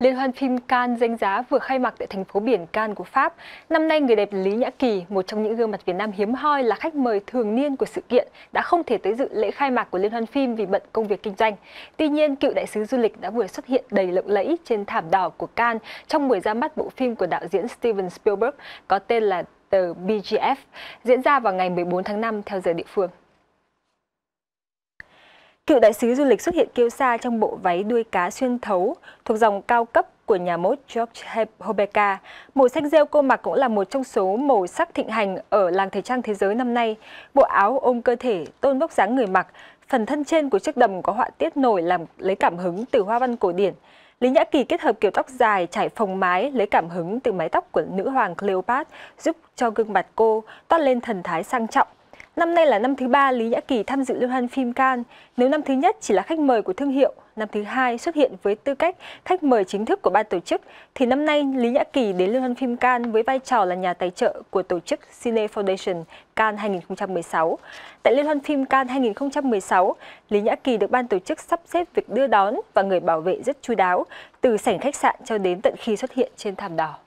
Liên hoan phim Cannes danh giá vừa khai mạc tại thành phố biển Cannes của Pháp. Năm nay, người đẹp Lý Nhã Kỳ, một trong những gương mặt Việt Nam hiếm hoi là khách mời thường niên của sự kiện, đã không thể tới dự lễ khai mạc của Liên hoan phim vì bận công việc kinh doanh. Tuy nhiên, cựu đại sứ du lịch đã vừa xuất hiện đầy lộng lẫy trên thảm đỏ của Cannes trong buổi ra mắt bộ phim của đạo diễn Steven Spielberg có tên là The BGF, diễn ra vào ngày 14 tháng 5 theo giờ địa phương. Cựu đại sứ du lịch xuất hiện kêu xa trong bộ váy đuôi cá xuyên thấu thuộc dòng cao cấp của nhà mốt George Hobeka. Màu xanh rêu cô mặc cũng là một trong số màu sắc thịnh hành ở làng thời trang thế giới năm nay. Bộ áo ôm cơ thể, tôn vóc dáng người mặc, phần thân trên của chiếc đầm có họa tiết nổi làm lấy cảm hứng từ hoa văn cổ điển. Lý Nhã Kỳ kết hợp kiểu tóc dài trải phồng mái lấy cảm hứng từ mái tóc của nữ hoàng Cleopatra giúp cho gương mặt cô toát lên thần thái sang trọng. Năm nay là năm thứ ba Lý Nhã Kỳ tham dự liên hoan phim Cannes. Nếu năm thứ nhất chỉ là khách mời của thương hiệu, năm thứ hai xuất hiện với tư cách khách mời chính thức của ban tổ chức, thì năm nay Lý Nhã Kỳ đến liên hoan phim Cannes với vai trò là nhà tài trợ của tổ chức Cine Foundation Cannes 2016. Tại liên hoan phim Cannes 2016, Lý Nhã Kỳ được ban tổ chức sắp xếp việc đưa đón và người bảo vệ rất chú đáo, từ sảnh khách sạn cho đến tận khi xuất hiện trên thảm đỏ.